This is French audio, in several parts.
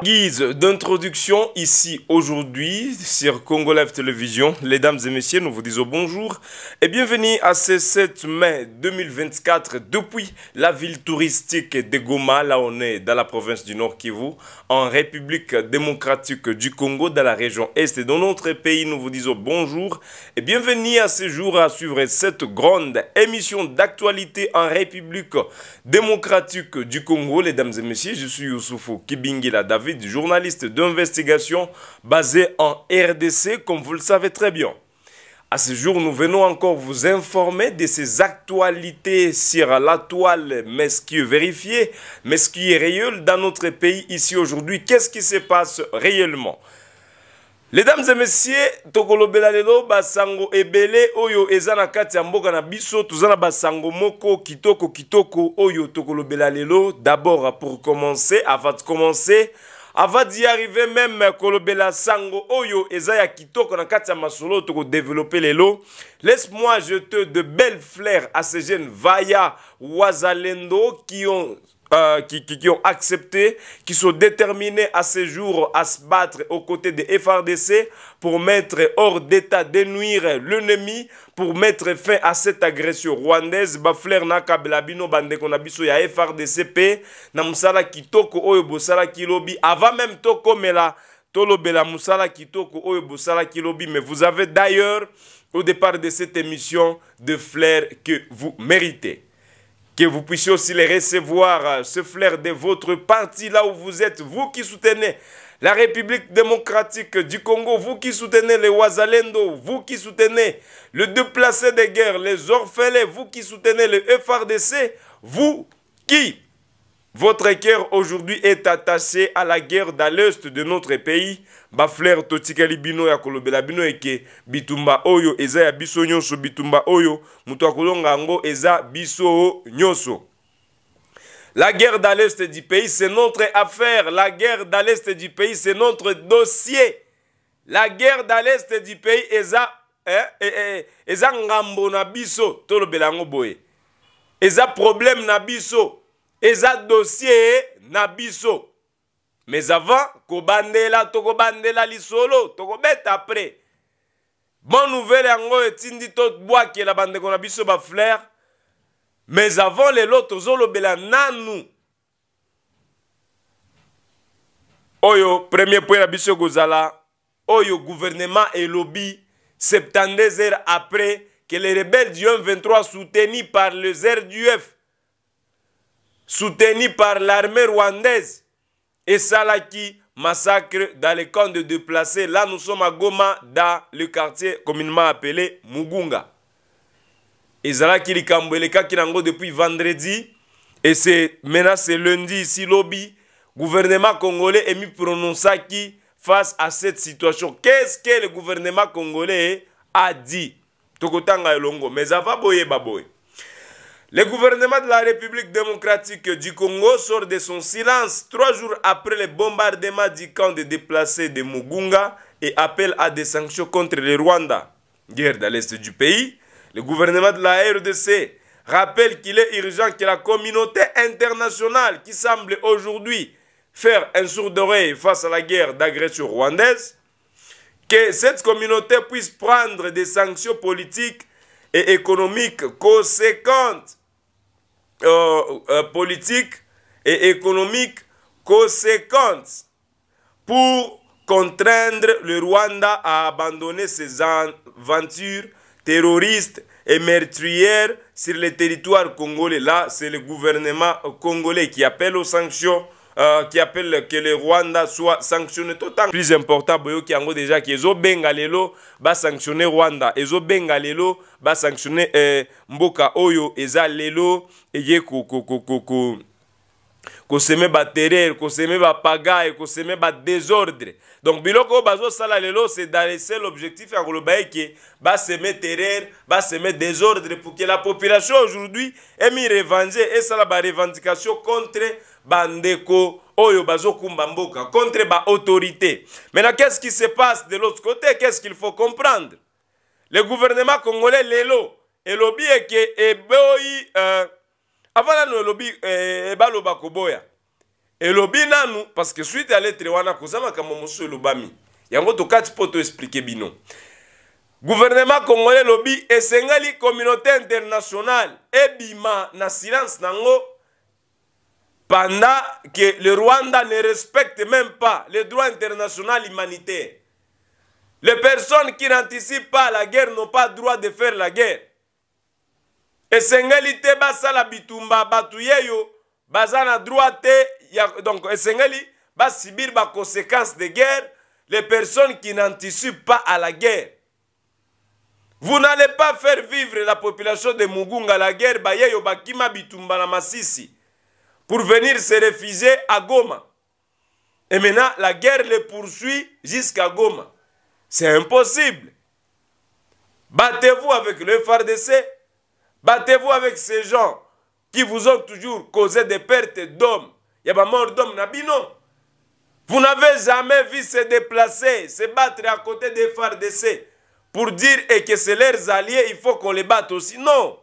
Guise d'introduction ici aujourd'hui sur Congo Live Télévision. dames et messieurs, nous vous disons bonjour et bienvenue à ce 7 mai 2024 depuis la ville touristique de Goma. Là, on est dans la province du Nord Kivu, en République démocratique du Congo, dans la région Est et dans notre pays. Nous vous disons bonjour et bienvenue à ce jour à suivre cette grande émission d'actualité en République démocratique du Congo. les dames et messieurs, je suis Youssoufou Kibingila David du journaliste d'investigation basé en RDC, comme vous le savez très bien. À ce jour, nous venons encore vous informer de ces actualités sur la toile, mais ce qui est vérifié, mais ce qui est réel dans notre pays ici aujourd'hui. Qu'est-ce qui se passe réellement les dames et messieurs, basango ebele oyo Ezana Katia basango moko kitoko kitoko oyo d'abord pour commencer avant de commencer avant d'y arriver même kolobela sango oyo Ezaya Kito kitoko na kati ya masolo les lots. laisse-moi jeter de belles fleurs à ces jeunes vaya wazalendo qui ont euh, qui, qui, qui, ont accepté, qui sont déterminés à ce jour à se battre aux côtés des FRDC pour mettre hors d'état de nuire l'ennemi, pour mettre fin à cette agression rwandaise. Bafler na kabelabino bande konabiso ya FRDCP, na musala kitoko oyo bosala kilobi, avant même toko mela, tolobela musala kitoko oyo bosala kilobi, mais vous avez d'ailleurs au départ de cette émission de flair que vous méritez que vous puissiez aussi les recevoir, euh, ce flair de votre parti là où vous êtes, vous qui soutenez la République démocratique du Congo, vous qui soutenez les Ouazalendo, vous qui soutenez le déplacé des guerres, les orphelins, vous qui soutenez le FRDC, vous qui votre cœur aujourd'hui est attaché à la guerre dans l'est de notre pays. Bafleur totikali bino ya kolobela bino eke bitumba oyo eza ya biso nyonso bitumba oyo mutu akolonga yango eza biso nyonso. La guerre dans l'est du pays, c'est notre affaire. La guerre dans l'est du pays, c'est notre dossier. La guerre dans l'est du pays, eza hein, eh, eh, eh, eza ngambo na biso tolobela yango boye. Eza problème na biso. eza dossier na biso mais avant kobandela tokobandela lisolo tokobeta après bon nouvelle yango etindi tobwakela bandeko na biso bafleur mais avant lelo tozolobela nanu oyo premier point na biso ekozala oyo gouvernement elobi 72 heures après que les rebelles du 123 soutenus par les RDUF soutenu par l'armée rwandaise. Et ça qui massacre dans les camps de déplacés. Là, nous sommes à Goma, dans le quartier communément appelé Mugunga. Et Salaki, qui depuis vendredi. Et c'est maintenant, c'est lundi, ici, lobby. Gouvernement congolais mis prononça qui face à cette situation. Qu'est-ce que le gouvernement congolais a dit? Tokotanga elongo, mais avant baboye. Le gouvernement de la République démocratique du Congo sort de son silence trois jours après le bombardement du camp de déplacés de Mugunga et appelle à des sanctions contre le Rwanda. Guerre dans l'est du pays, le gouvernement de la RDC rappelle qu'il est urgent que la communauté internationale qui semble aujourd'hui faire un sourd oreille face à la guerre d'agression rwandaise, que cette communauté puisse prendre des sanctions politiques et économiques conséquentes euh, euh, politiques et économiques conséquentes pour contraindre le Rwanda à abandonner ses aventures terroristes et meurtrières sur le territoire congolais. Là, c'est le gouvernement congolais qui appelle aux sanctions euh, qui appelle que le Rwanda soit sanctionné tout temps. Plus important, boyo qui ango déjà qui zo bengalelo ba sanctionner Rwanda, ezo bengalelo ba sanctionner euh, mboka oyo eza lelo eye ko ko ko ko ko koseme baterere koseme bapagaye koseme désordre. donc biloko bazo sala lelo c'est dans le objectif ya Ba terreur, baseme ba désordre pour que la population aujourd'hui et revange la revendication contre bandeko oyo bazokumba mboka contre baautorité maintenant qu'est ce qui se passe de l'autre côté qu'est ce qu'il faut comprendre le gouvernement congolais lelo elobi eke eboyi euh, avant nanu elobi euh, ebaloba koboya elobi nanu parce que suite ya lettre wana koza makambo mosusu elobami yango tokati mpo toexplike bino guvernema congolais elobi esengeli communauté internationale ebima na silence nango pendant que le Rwanda ne respecte même pas les droits internationaux humanitaire. Les personnes qui n'anticipent pas la guerre n'ont pas le droit de faire la guerre. Et sengali basala bitumba batuyeyo bazana droite donc Sengali ba subir de guerre les personnes qui n'anticipent pas à la guerre. Vous n'allez pas faire vivre la population de Mugunga la guerre bayeyo bakima bitumba na masisi pour venir se réfugier à Goma. Et maintenant, la guerre les poursuit jusqu'à Goma. C'est impossible. Battez-vous avec le FARDC, battez-vous avec ces gens qui vous ont toujours causé des pertes d'hommes. Il y a pas mort d'hommes, Nabino. Vous n'avez jamais vu se déplacer, se battre à côté des FARDC pour dire et que c'est leurs alliés, il faut qu'on les batte aussi. Non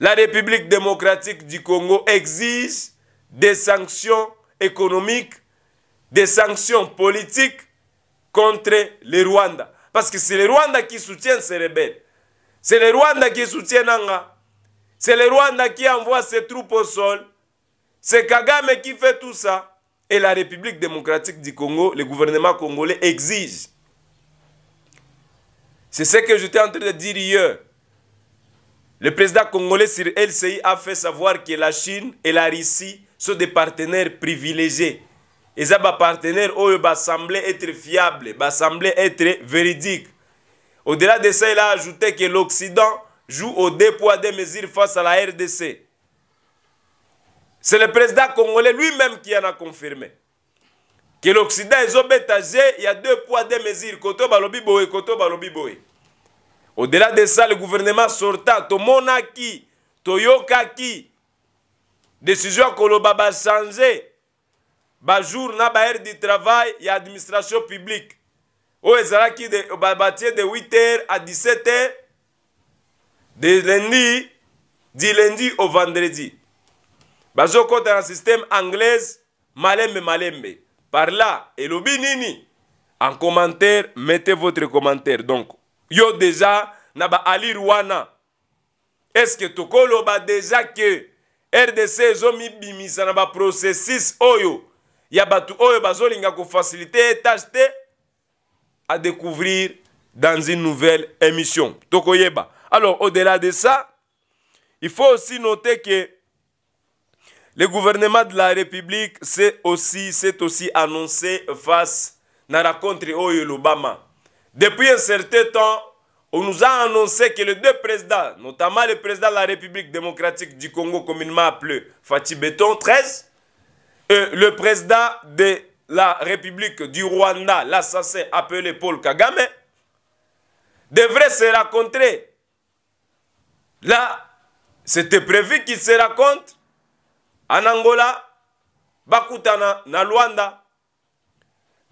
la République démocratique du Congo exige des sanctions économiques, des sanctions politiques contre les Rwanda, Parce que c'est le Rwanda qui soutiennent ces rebelles. C'est les Rwanda qui soutiennent Anga. C'est le Rwanda qui envoie ses troupes au sol. C'est Kagame qui fait tout ça. Et la République démocratique du Congo, le gouvernement congolais exige. C'est ce que j'étais en train de dire hier. Le président congolais sur LCI a fait savoir que la Chine et la Russie sont des partenaires privilégiés. Et ça, bah, partenaires, eux, oh, bah, semblent être fiables, bah, semblent être véridiques. Au-delà de ça, il a ajouté que l'Occident joue au deux poids des mesures face à la RDC. C'est le président congolais lui-même qui en a confirmé. Que l'Occident est obétagé, il y a deux poids, deux mesures. Koto balobi boe, koto balobi boe. au-delà de ça le gouvernement sortant tomonaki toyokaki décision ya koloba bachange bajour na bahere du travail ya administration publique oyo ezalaki batie de 8h à 17h de lundi du lundi au vendredi bazokɔta na système anglaise malembe malembe par là elobi nini en commentaire mettez votre commentaire donc yo déjà na Est-ce que tokolo ba déjà que rdc bimisa na processus oyo ya batu oyo bazolinga faciliter... Et tâcher... à découvrir dans une nouvelle émission tokoyeba alors au-delà de ça il faut aussi noter que le gouvernement de la république s'est aussi, aussi annoncé face la contre oyo lobama depuis un certain temps, on nous a annoncé que les deux présidents, notamment le président de la République démocratique du Congo, communément appelé Fatih Béton 13, et le président de la République du Rwanda, l'assassin appelé Paul Kagame, devraient se rencontrer. Là, c'était prévu qu'ils se rencontrent en Angola, Bakutana, na Luanda.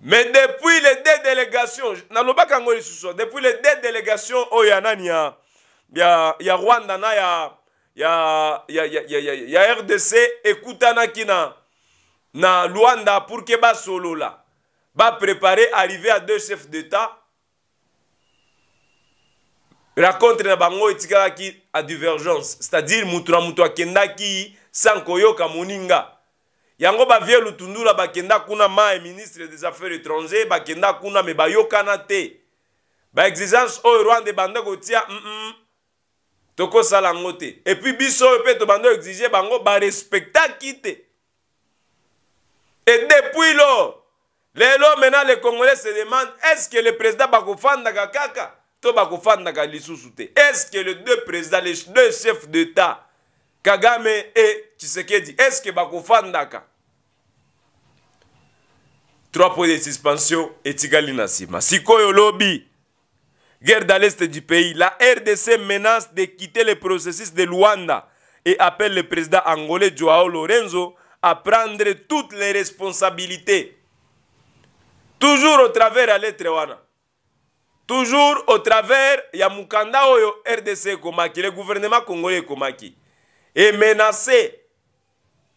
Mais depuis les deux délégations, depuis les deux délégations, il oh, y a, il y a, il y a Rwanda, il y a, Rwanda, il y a, il y a RDC, écoute na, na Luanda pour que ba solo là, ba préparer arriver à deux chefs d'État. Raconte na bango etikala qui à divergence, c'est-à-dire mutu na mutu akendaki sans koyoka moninga. yango bavie lutundula bakenda kuna ma e ministre des affaires étrangers bakenda kuna me bayokana te baexigence oyo rwanda ebanda kotia mm -mm. tokosala yango te epuis biso oyo mpe tobanda koexige bango barespectaki te et depuis lor lelo maintenant le congolais se demande est ce que le président bakofandaka kaka to bakofandaka lisusu te est ce que le deux président les deux chefs d'état kagame e tshisekedi est ce que bakofandaka trois points de suspension et Si Si sikoyo lobby, guerre dans l'est du pays la rdc menace de quitter le processus de luanda et appelle le président angolais joao lorenzo à prendre toutes les responsabilités toujours au travers à lettre toujours au travers ya mukanda rdc Komaki, le gouvernement congolais Komaki. et menacé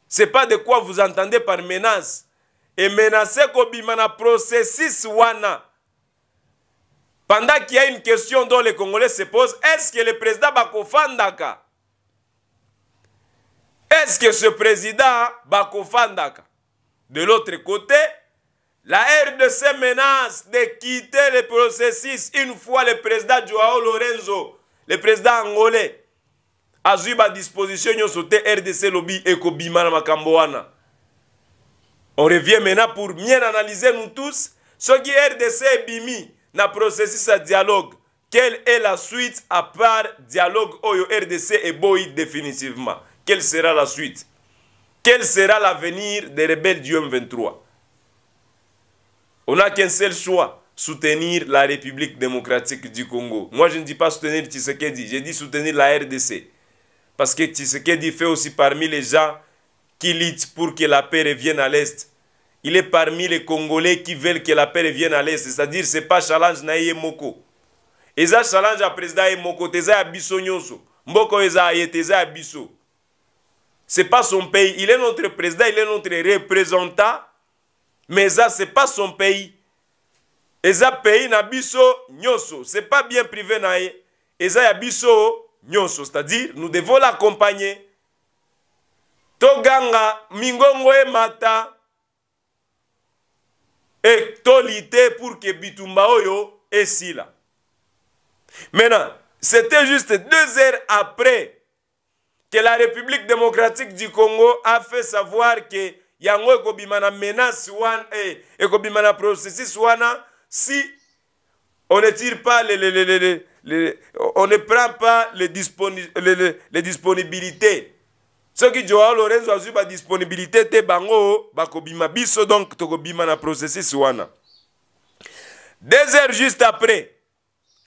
c'est pas de quoi vous entendez par menace emenase kobima na processus wana pendant qu'il y a une question dont les congolais se posent est-ce que le président bakofandaka est-ce que ce président bakofandaka de l'autre côté la RDC menace de quitter le processus une fois le président Joao Lorenzo, le président angolais, azwi ba disposition nyonso te RDC lobi ekobima na makambo wana On revient maintenant pour bien analyser nous tous ce qui est RDC et Bimi dans le processus de dialogue. Quelle est la suite à part dialogue Oyo RDC et BOI définitivement Quelle sera la suite Quel sera l'avenir des rebelles du M23 On n'a qu'un seul choix soutenir la République démocratique du Congo. Moi, je ne dis pas soutenir Tshisekedi, j'ai dit soutenir la RDC. Parce que Tshisekedi fait aussi parmi les gens qui luttent pour que la paix revienne à l'Est. Il est parmi les Congolais qui veulent que la paix revienne à l'Est. C'est-à-dire, ce n'est pas challenge na Moko. ça challenge à président moko C'est biso Moko. Mboko eza c'est pas son pays il est notre président il est notre représentant mais ce c'est pas son pays ça pays na biso Ce c'est pas bien privé na Et ça ya nyonso c'est-à-dire nous devons l'accompagner toganga mingongo e Mata et Tolité pour que bitumba oyo esila maintenant c'était juste deux heures après que la république démocratique du congo a fait savoir que yango ekobima na menace wana eh, ekobima na processus wana si on ne tire pas les, on ne prend pas les, les, les disponibilités ce qui joao lorenzo la disponibilité, te bango bakobima biso donc tokobima na processus wana deux heures juste après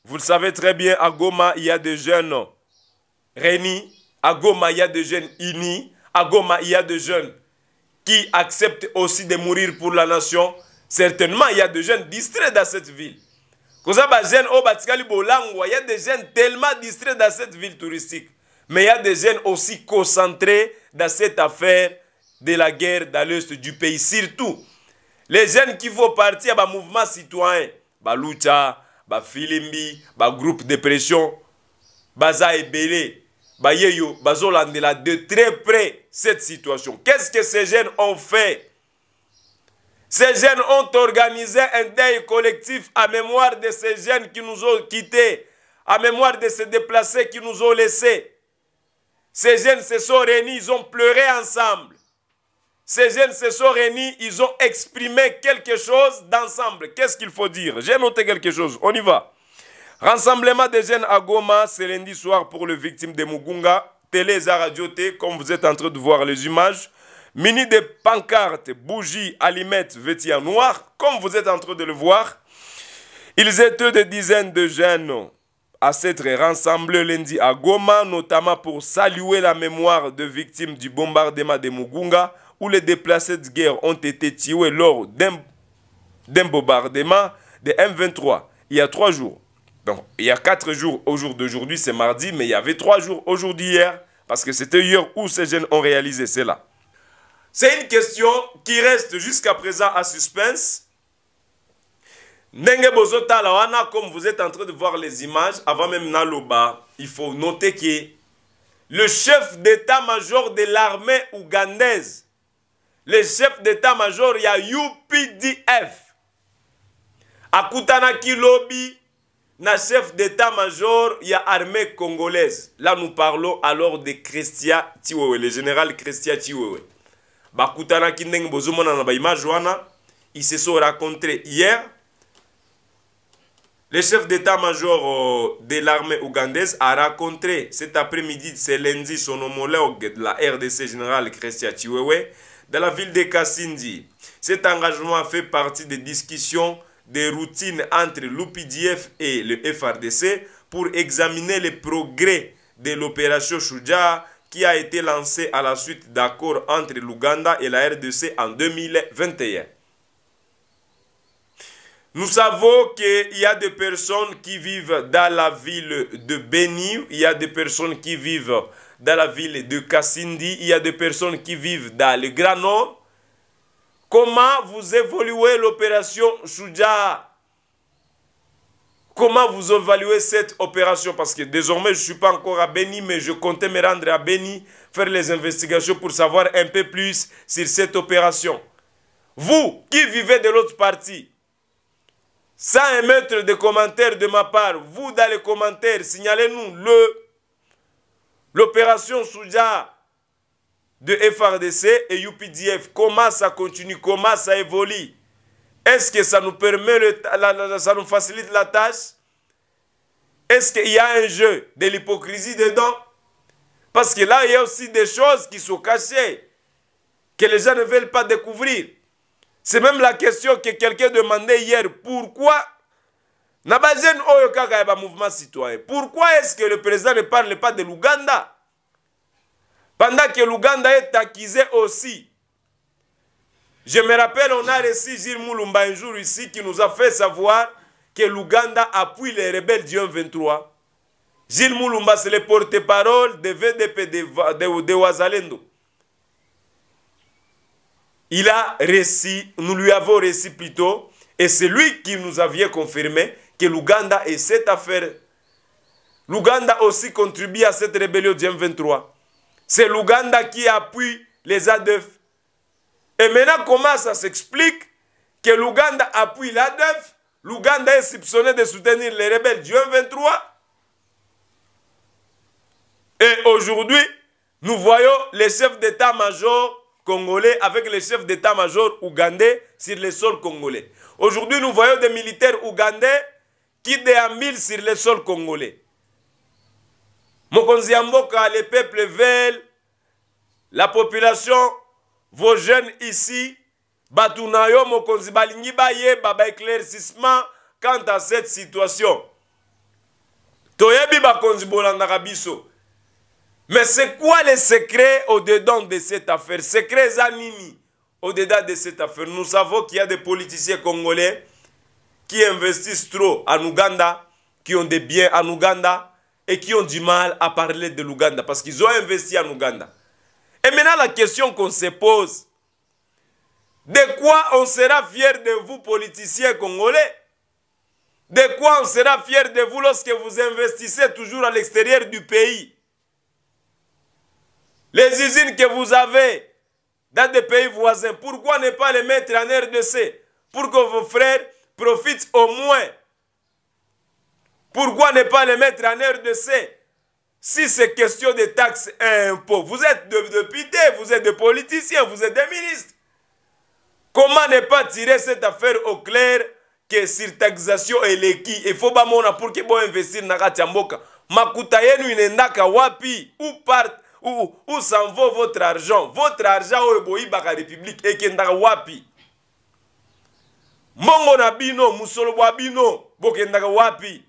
vous le savez très bien à goma il y a des jeunes réunis à goma il y a des jeunes unis à goma il y a des jeunes qui acceptent aussi de mourir pour la nation certainement il y a des jeunes distraits dans cette ville oh, il y a des jeunes tellement distraits dans cette ville touristique mais il y a des jeunes aussi concentrés dans cette affaire de la guerre dans l'est du pays. Surtout, les jeunes qui vont partir à bah, mouvement citoyen, ba lucha, ba filimbi, le bah, groupe de pression, baza bah, yeyo, Zolandela, de très près cette situation. Qu'est-ce que ces jeunes ont fait ces jeunes ont organisé un deuil collectif à mémoire de ces jeunes qui nous ont quittés, à mémoire de ces déplacés qui nous ont laissés. Ces jeunes se sont réunis, ils ont pleuré ensemble. Ces jeunes se sont réunis, ils ont exprimé quelque chose d'ensemble. Qu'est-ce qu'il faut dire J'ai noté quelque chose, on y va. Rassemblement des jeunes à Goma, c'est lundi soir pour les victimes de Mugunga. Télé radio, radio comme vous êtes en train de voir les images. Mini de pancartes, bougies, allumettes, vêtements noirs, comme vous êtes en train de le voir. Ils étaient des dizaines de jeunes à s'être rassemblés lundi à Goma, notamment pour saluer la mémoire de victimes du bombardement de Mugunga, où les déplacés de guerre ont été tués lors d'un bombardement de M23 il y a trois jours. Donc, il y a quatre jours au jour d'aujourd'hui, c'est mardi, mais il y avait trois jours aujourd'hui hier parce que c'était hier où ces jeunes ont réalisé cela. C'est une question qui reste jusqu'à présent à suspense comme vous êtes en train de voir les images, avant même Naloba, il faut noter que le chef d'état-major de l'armée ougandaise, le chef d'état-major y il a UPDF, ki Lobby, na chef d'état-major y a armée congolaise. Là, nous parlons alors de Christian Tiwewe, le général Christian Tiwewe. ki Ndeng Bozumona na image ils se sont rencontrés hier. Le chef d'état-major euh, de l'armée ougandaise a rencontré cet après-midi, ce lundi, son homologue de la RDC, général Christian Chiwewe, dans la ville de Kassindi. Cet engagement fait partie des discussions des routines entre l'UPDF et le FRDC pour examiner les progrès de l'opération Shuja qui a été lancée à la suite d'accords entre l'Ouganda et la RDC en 2021. Nous savons qu'il y a des personnes qui vivent dans la ville de Beni. il y a des personnes qui vivent dans la ville de Kassindi, il y a des personnes qui vivent dans le Grand Comment vous évoluez l'opération Shuja Comment vous évaluez cette opération Parce que désormais, je ne suis pas encore à Beni. mais je comptais me rendre à Beni. faire les investigations pour savoir un peu plus sur cette opération. Vous qui vivez de l'autre partie, sans émettre de commentaires de ma part, vous dans les commentaires, signalez-nous le l'opération Soudja de FRDC et UPDF. Comment ça continue, comment ça évolue Est-ce que ça nous permet, le, ça nous facilite la tâche Est-ce qu'il y a un jeu de l'hypocrisie dedans Parce que là, il y a aussi des choses qui sont cachées, que les gens ne veulent pas découvrir. C'est même la question que quelqu'un demandait hier. Pourquoi mouvement citoyen. Pourquoi est-ce que le président ne parle pas de l'Ouganda Pendant que l'Ouganda est accusé aussi. Je me rappelle, on a reçu Gilles Moulumba un jour ici qui nous a fait savoir que l'Ouganda appuie les rebelles du 23. Gilles Moulumba, c'est le porte-parole de VDP de Ouazalendo il a récit, nous lui avons réci plutôt, et c'est lui qui nous avait confirmé que l'Ouganda est cette affaire. L'Ouganda aussi contribue à cette rébellion du M23. C'est l'Ouganda qui appuie les ADEF. Et maintenant, comment ça s'explique que l'Ouganda appuie l'ADEF, L'Ouganda est soupçonné de soutenir les rebelles du M23. Et aujourd'hui, nous voyons les chefs d'état-major congolais avec les chefs d'état-major ougandais sur le sol congolais. Aujourd'hui, nous voyons des militaires ougandais qui déambulent sur le sol congolais. Mokonzi Amboka, les peuples veulent, la population, vos jeunes ici, Batunayo, Mokonzi Balingi Baye, Baba éclaircissement quant à cette situation. Toyebi Bakonzi Bolanda Rabiso. Mais c'est quoi le secret au-dedans de cette affaire Secret Zanini, au-dedans de cette affaire. Nous savons qu'il y a des politiciens congolais qui investissent trop en Ouganda, qui ont des biens en Ouganda et qui ont du mal à parler de l'Ouganda parce qu'ils ont investi en Ouganda. Et maintenant, la question qu'on se pose, de quoi on sera fier de vous, politiciens congolais De quoi on sera fier de vous lorsque vous investissez toujours à l'extérieur du pays les usines que vous avez dans des pays voisins, pourquoi ne pas les mettre en RDC pour que vos frères profitent au moins Pourquoi ne pas les mettre en RDC si c'est question de taxes et impôts Vous êtes de députés, vous êtes des politiciens, vous êtes des ministres. Comment ne pas tirer cette affaire au clair que taxation surtaxation taxation Et pas pour et boinvestir pour kati investir makuta yenu investir wapi ou part où, où s'en va votre argent votre argent oyo boyibaka république ekendaka wapi mbongo na bino musolo bwa bino bokendaka wapi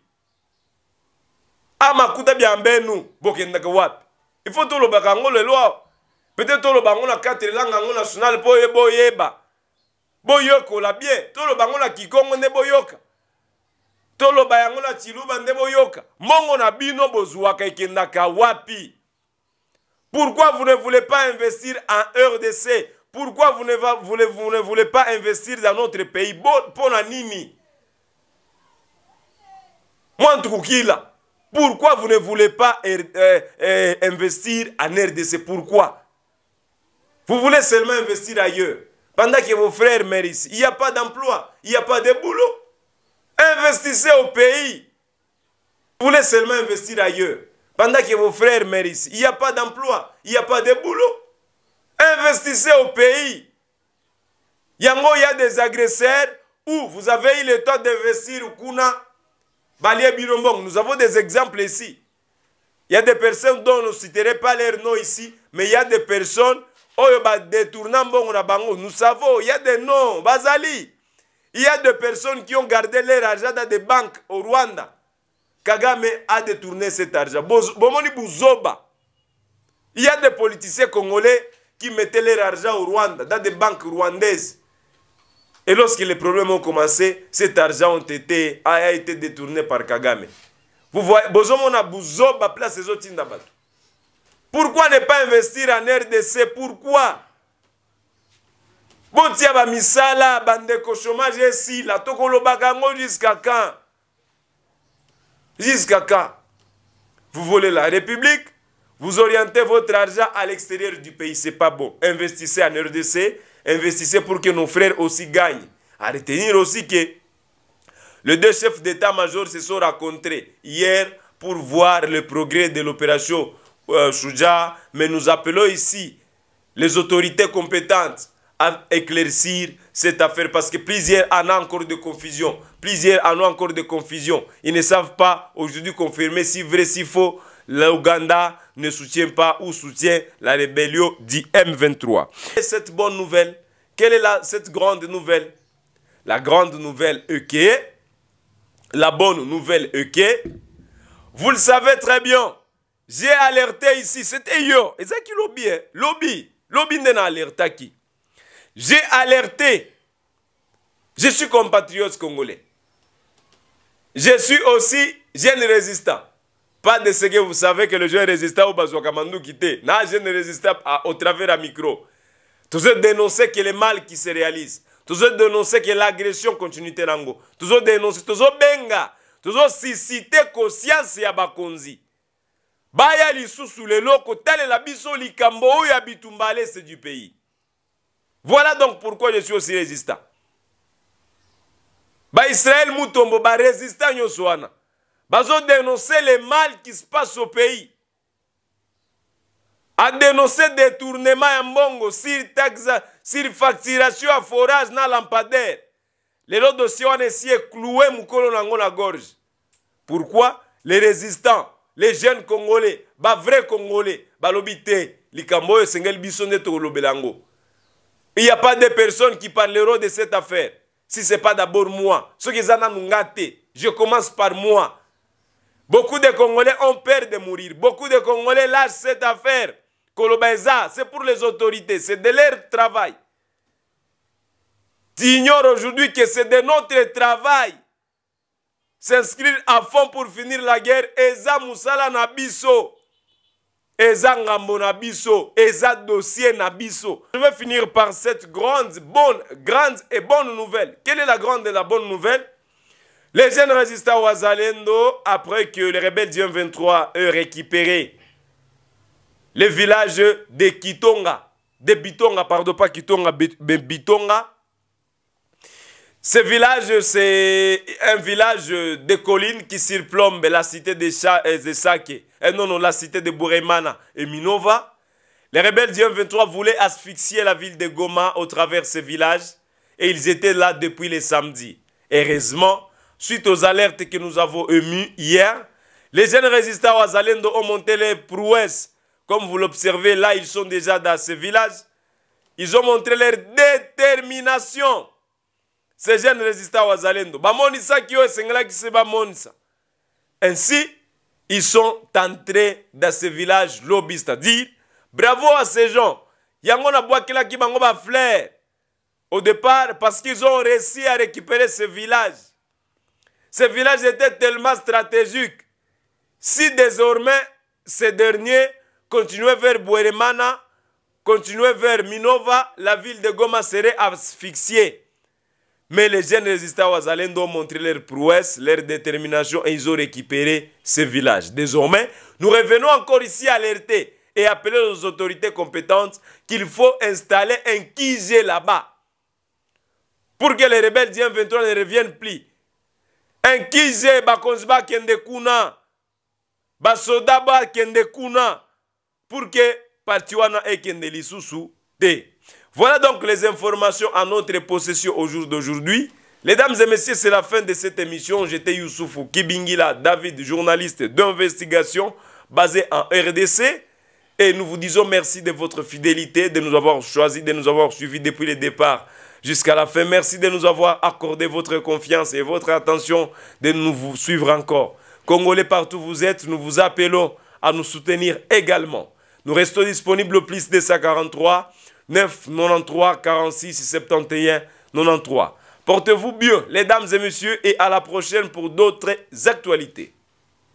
amakuta bya mbenu bokendaka wapi ifo tolobaka yango lelo awa peut-être toloba yango na katre langue yango nationale mpo oye boyeba boyokola bien toloba yango na kikongo nde boyoka toloba yango na tiluba nde boyoka mbongo na bino bozwaka ekendaka wapi Pourquoi vous ne voulez pas investir en RDC Pourquoi vous ne, voulez, vous ne voulez pas investir dans notre pays Bonanini. Pourquoi vous ne voulez pas euh, euh, euh, investir en RDC Pourquoi Vous voulez seulement investir ailleurs. Pendant que vos frères méritent. Il n'y a pas d'emploi. Il n'y a pas de boulot. Investissez au pays. Vous voulez seulement investir ailleurs pendant que vos frères mérissent. Il n'y a pas d'emploi, il n'y a pas de boulot. Investissez au pays. il y a des agresseurs où vous avez eu le temps d'investir au Kuna, Nous avons des exemples ici. Il y a des personnes dont on ne citerai pas leur nom ici, mais il y a des personnes, nous savons, il y a des noms, Il y a des personnes qui ont gardé leur argent dans des banques au Rwanda. Kagame a détourné cet argent. Il y a des politiciens congolais qui mettaient leur argent au Rwanda, dans des banques rwandaises. Et lorsque les problèmes ont commencé, cet argent ont été, a été détourné par Kagame. Vous voyez, Bozomona Bouzoba place les autres Pourquoi ne pas investir en RDC Pourquoi Botia ba misala, bande chômage ici, la toko bagango jusqu'à quand Jusqu'à quand Vous voulez la République vous orientez votre argent à l'extérieur du pays, c'est pas bon. Investissez en RDC, investissez pour que nos frères aussi gagnent. À retenir aussi que les deux chefs d'état-major se sont rencontrés hier pour voir le progrès de l'opération euh, Shuja, mais nous appelons ici les autorités compétentes à éclaircir cette affaire parce que plusieurs en ont encore de confusion. Plusieurs en ont encore de confusion. Ils ne savent pas aujourd'hui confirmer si vrai, si faux. L'Ouganda ne soutient pas ou soutient la rébellion du M23. Et cette bonne nouvelle, quelle est la, cette grande nouvelle La grande nouvelle est la bonne nouvelle ok. vous le savez très bien, j'ai alerté ici, c'était hier, et ça qui lobby, lobby, lobby n'a alerté qui j'ai alerté. Je suis compatriote congolais. Je suis aussi jeune résistant. Pas de ce que vous savez que le jeune résistant au Bazouakamandou quitté. Non, jeune résistant à, au travers la micro. Toujours dénoncer que le mal qui se réalise. Toujours dénoncer que l'agression continue. Toujours dénoncer, toujours benga. Toujours susciter conscience ya bakonzi. Baya loco, Tel la biso likambo ou ya bitumbale c'est du pays. Voilà donc pourquoi je suis aussi résistant. Ba Israël Moutombo, ba résistant Yosuana. Bazo dénoncer les mal qui se passent au pays. A dénoncer détournement à sur taxe, sur facturation à forage na lampadaire. Les autres dossiers ont essayé de clouer la gorge. Pourquoi Les résistants, les jeunes Congolais, les vrais Congolais, ba lobité, sengel il n'y a pas de personnes qui parleront de cette affaire. Si ce n'est pas d'abord moi. Ceux qui en je commence par moi. Beaucoup de Congolais ont peur de mourir. Beaucoup de Congolais lâchent cette affaire. c'est pour les autorités, c'est de leur travail. Tu ignores aujourd'hui que c'est de notre travail. S'inscrire à fond pour finir la guerre. Eza Nabiso eza dossier je vais finir par cette grande bonne grande et bonne nouvelle quelle est la grande et la bonne nouvelle les jeunes résistants ouazalendo, après que les rebelles du 23 aient récupéré le village de Kitonga de Bitonga pardon pas Kitonga mais Bitonga ce village, c'est un village de collines qui surplombe la cité de, euh, Sake, et euh, non, non, la cité de Bouremana et Minova. Les rebelles du 23 voulaient asphyxier la ville de Goma au travers de ce village et ils étaient là depuis le samedi. Heureusement, suite aux alertes que nous avons émues hier, les jeunes résistants Azalendo ont monté les prouesses. Comme vous l'observez, là, ils sont déjà dans ce village. Ils ont montré leur détermination ces jeunes résistants wazalendo bamonisaki se ainsi ils sont entrés dans ce village lobby c'est-à-dire bravo à ces gens yango ki bango flair au départ parce qu'ils ont réussi à récupérer ce village ce village était tellement stratégique si désormais ces derniers continuaient vers Bueremana, continuaient vers Minova, la ville de Goma serait asphyxiée. Mais les jeunes résistants wazalendo ont montré leur prouesse, leur détermination et ils ont récupéré ce village. Désormais, nous revenons encore ici alerter et appeler aux autorités compétentes qu'il faut installer un kijé là-bas pour que les rebelles du 23 ne reviennent plus. Un QG, konsba kende kuna, Kendekuna, pour que Partiwana et ekende lisusu voilà donc les informations à notre possession au jour d'aujourd'hui. Mesdames et messieurs, c'est la fin de cette émission. J'étais Youssoufou Kibingila, David, journaliste d'investigation basé en RDC. Et nous vous disons merci de votre fidélité, de nous avoir choisi, de nous avoir suivis depuis le départ jusqu'à la fin. Merci de nous avoir accordé votre confiance et votre attention, de nous vous suivre encore. Congolais partout où vous êtes, nous vous appelons à nous soutenir également. Nous restons disponibles au plus 243 9 93 46 71 93. Portez-vous bien, les dames et messieurs, et à la prochaine pour d'autres actualités.